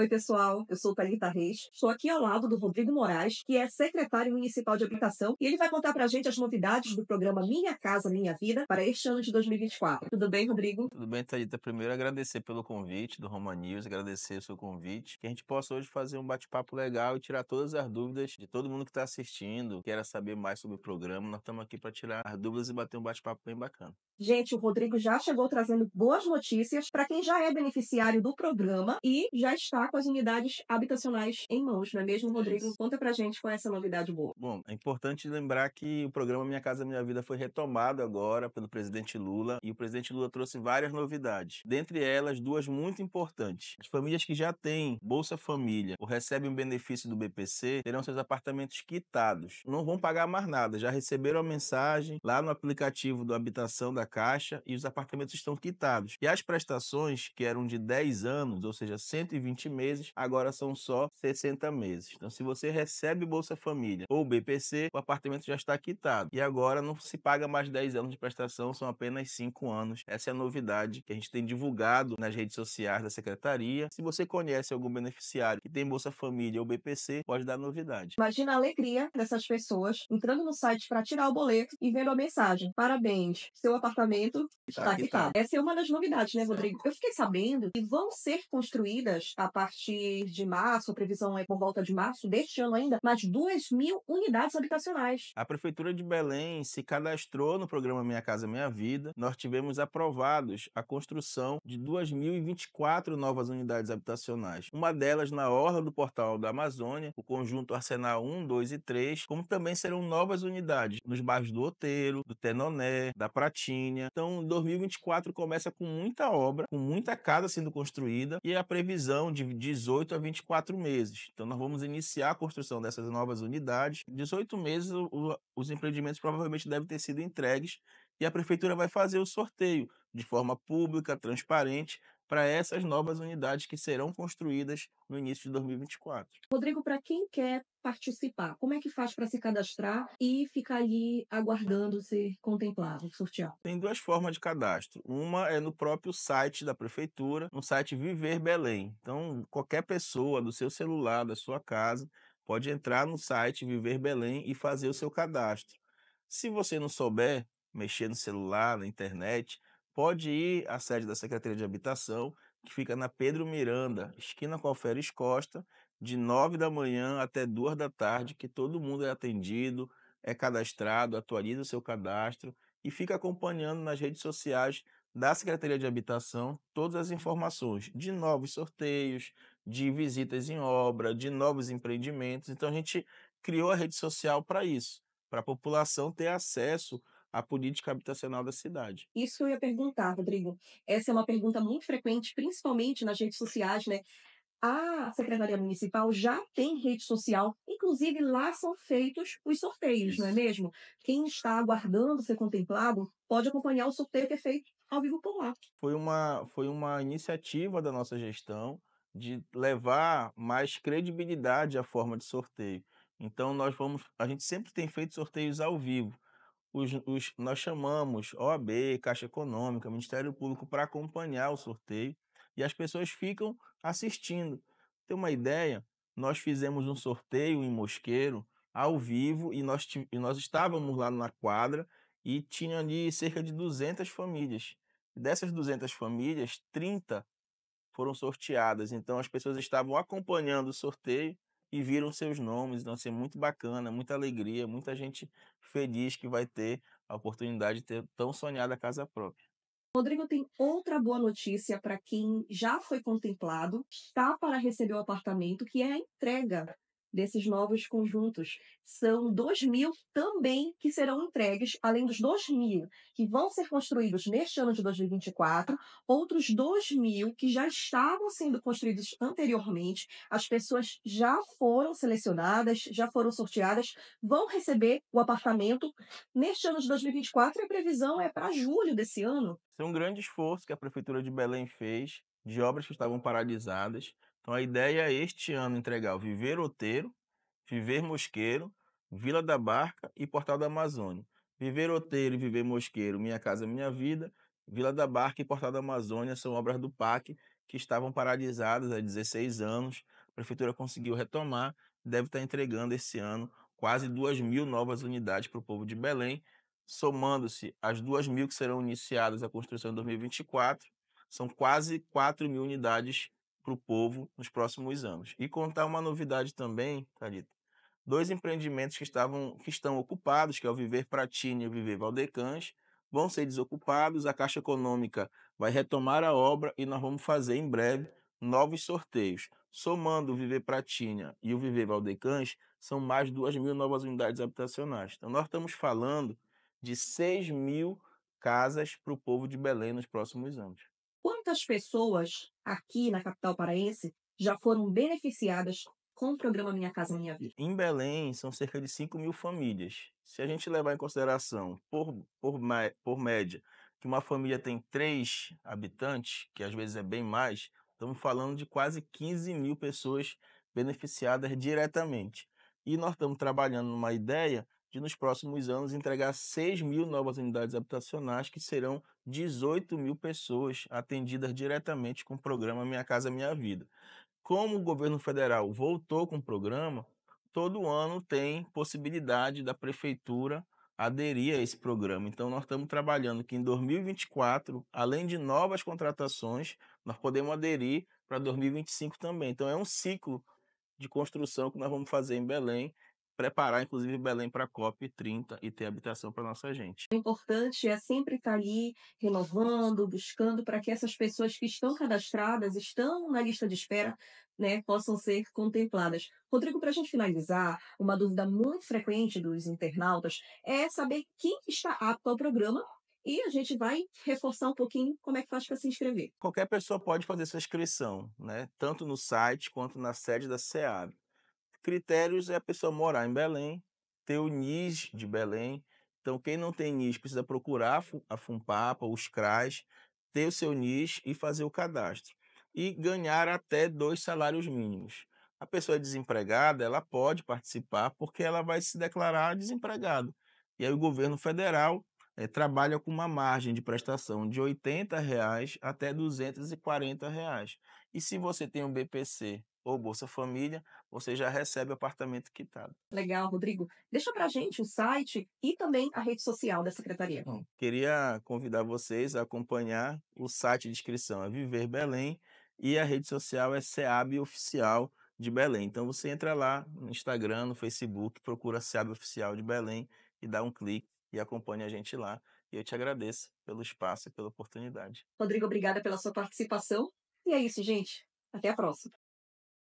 Oi, pessoal. Eu sou Thalita Reis. Estou aqui ao lado do Rodrigo Moraes, que é secretário municipal de habitação, e ele vai contar para a gente as novidades do programa Minha Casa Minha Vida para este ano de 2024. Tudo bem, Rodrigo? Tudo bem, Thalita. Primeiro, agradecer pelo convite do Roma News, agradecer o seu convite, que a gente possa hoje fazer um bate-papo legal e tirar todas as dúvidas de todo mundo que está assistindo, que era saber mais sobre o programa. Nós estamos aqui para tirar as dúvidas e bater um bate-papo bem bacana. Gente, o Rodrigo já chegou trazendo boas notícias para quem já é beneficiário do programa e já está com as unidades habitacionais em mãos, não é mesmo, Rodrigo? Isso. Conta pra gente qual é essa novidade boa. Bom, é importante lembrar que o programa Minha Casa Minha Vida foi retomado agora pelo presidente Lula e o presidente Lula trouxe várias novidades. Dentre elas, duas muito importantes. As famílias que já têm Bolsa Família ou recebem o benefício do BPC terão seus apartamentos quitados. Não vão pagar mais nada, já receberam a mensagem lá no aplicativo do Habitação da Caixa e os apartamentos estão quitados. E as prestações, que eram de 10 anos, ou seja, 120 meses, meses, agora são só 60 meses. Então, se você recebe Bolsa Família ou BPC, o apartamento já está quitado. E agora não se paga mais 10 anos de prestação, são apenas 5 anos. Essa é a novidade que a gente tem divulgado nas redes sociais da Secretaria. Se você conhece algum beneficiário que tem Bolsa Família ou BPC, pode dar novidade. Imagina a alegria dessas pessoas entrando no site para tirar o boleto e vendo a mensagem: parabéns, seu apartamento está, está quitado. quitado. Essa é uma das novidades, né, Rodrigo? Eu fiquei sabendo que vão ser construídas a partir de março, a previsão é por volta de março deste ano ainda, mais 2 mil unidades habitacionais. A Prefeitura de Belém se cadastrou no programa Minha Casa Minha Vida. Nós tivemos aprovados a construção de 2.024 novas unidades habitacionais. Uma delas na orla do Portal da Amazônia, o conjunto Arsenal 1, 2 e 3, como também serão novas unidades nos bairros do Oteiro, do Tenoné, da Pratinha. Então, 2024 começa com muita obra, com muita casa sendo construída e a previsão de 18 a 24 meses. Então, nós vamos iniciar a construção dessas novas unidades. 18 meses, o, os empreendimentos provavelmente devem ter sido entregues e a prefeitura vai fazer o sorteio de forma pública, transparente, para essas novas unidades que serão construídas no início de 2024. Rodrigo, para quem quer participar, como é que faz para se cadastrar e ficar ali aguardando ser contemplado, sortear? Tem duas formas de cadastro. Uma é no próprio site da prefeitura, no site Viver Belém. Então, qualquer pessoa do seu celular, da sua casa, pode entrar no site Viver Belém e fazer o seu cadastro. Se você não souber mexer no celular, na internet, pode ir à sede da Secretaria de Habitação, que fica na Pedro Miranda, esquina com Alferes Costa, de 9 da manhã até 2 da tarde, que todo mundo é atendido, é cadastrado, atualiza o seu cadastro e fica acompanhando nas redes sociais da Secretaria de Habitação todas as informações de novos sorteios, de visitas em obra, de novos empreendimentos. Então a gente criou a rede social para isso, para a população ter acesso a política habitacional da cidade. Isso eu ia perguntar, Rodrigo. Essa é uma pergunta muito frequente, principalmente nas redes sociais, né? A Secretaria Municipal já tem rede social, inclusive lá são feitos os sorteios, Isso. não é mesmo? Quem está aguardando ser contemplado pode acompanhar o sorteio que é feito ao vivo por lá. Foi uma, foi uma iniciativa da nossa gestão de levar mais credibilidade à forma de sorteio. Então nós vamos, a gente sempre tem feito sorteios ao vivo os, os, nós chamamos OAB, Caixa Econômica, Ministério Público para acompanhar o sorteio e as pessoas ficam assistindo. Tem uma ideia? Nós fizemos um sorteio em Mosqueiro ao vivo e nós, e nós estávamos lá na quadra e tinha ali cerca de 200 famílias. Dessas 200 famílias, 30 foram sorteadas. Então as pessoas estavam acompanhando o sorteio e viram seus nomes. Então, assim, é muito bacana, muita alegria, muita gente feliz que vai ter a oportunidade de ter tão sonhada casa própria. Rodrigo tem outra boa notícia para quem já foi contemplado, está para receber o apartamento, que é a entrega desses novos conjuntos. São 2 mil também que serão entregues, além dos 2 mil que vão ser construídos neste ano de 2024, outros 2 mil que já estavam sendo construídos anteriormente. As pessoas já foram selecionadas, já foram sorteadas, vão receber o apartamento neste ano de 2024 e a previsão é para julho desse ano. Foi é um grande esforço que a Prefeitura de Belém fez de obras que estavam paralisadas então a ideia é este ano entregar o Viver Oteiro, Viver Mosqueiro, Vila da Barca e Portal da Amazônia. Viver Oteiro e Viver Mosqueiro, Minha Casa Minha Vida, Vila da Barca e Portal da Amazônia são obras do PAC que estavam paralisadas há 16 anos. A prefeitura conseguiu retomar, deve estar entregando esse ano quase 2 mil novas unidades para o povo de Belém, somando-se as 2 mil que serão iniciadas a construção em 2024, são quase 4 mil unidades para o povo nos próximos anos. E contar uma novidade também, Thalita. Dois empreendimentos que, estavam, que estão ocupados, que é o Viver Pratini e o Viver Valdecans, vão ser desocupados. A Caixa Econômica vai retomar a obra e nós vamos fazer em breve novos sorteios. Somando o Viver Pratinha e o Viver Valdecans, são mais de 2 mil novas unidades habitacionais. Então, nós estamos falando de 6 mil casas para o povo de Belém nos próximos anos. Quantas pessoas aqui na capital paraense já foram beneficiadas com o programa Minha Casa Minha Vida? Em Belém, são cerca de 5 mil famílias. Se a gente levar em consideração, por, por, por média, que uma família tem três habitantes, que às vezes é bem mais, estamos falando de quase 15 mil pessoas beneficiadas diretamente. E nós estamos trabalhando numa ideia de nos próximos anos entregar 6 mil novas unidades habitacionais, que serão 18 mil pessoas atendidas diretamente com o programa Minha Casa Minha Vida. Como o governo federal voltou com o programa, todo ano tem possibilidade da prefeitura aderir a esse programa. Então, nós estamos trabalhando que em 2024, além de novas contratações, nós podemos aderir para 2025 também. Então, é um ciclo de construção que nós vamos fazer em Belém preparar, inclusive, Belém para a COP30 e ter habitação para nossa gente. O importante é sempre estar tá ali renovando, buscando para que essas pessoas que estão cadastradas, estão na lista de espera, né, possam ser contempladas. Rodrigo, para a gente finalizar, uma dúvida muito frequente dos internautas é saber quem está apto ao programa e a gente vai reforçar um pouquinho como é que faz para se inscrever. Qualquer pessoa pode fazer sua inscrição, né? Tanto no site quanto na sede da SEAB. Critérios é a pessoa morar em Belém, ter o NIS de Belém. Então, quem não tem NIS precisa procurar a FUNPAPA, os CRAS, ter o seu NIS e fazer o cadastro. E ganhar até dois salários mínimos. A pessoa desempregada, ela pode participar porque ela vai se declarar desempregado. E aí o governo federal é, trabalha com uma margem de prestação de R$ 80 reais até R$ 240. Reais. E se você tem um BPC ou Bolsa Família, você já recebe apartamento quitado. Legal, Rodrigo. Deixa pra gente o site e também a rede social da secretaria. Bom, queria convidar vocês a acompanhar o site de inscrição é Viver Belém e a rede social é SEAB Oficial de Belém. Então você entra lá no Instagram, no Facebook, procura SEAB Oficial de Belém e dá um clique e acompanha a gente lá. E eu te agradeço pelo espaço e pela oportunidade. Rodrigo, obrigada pela sua participação. E é isso, gente. Até a próxima.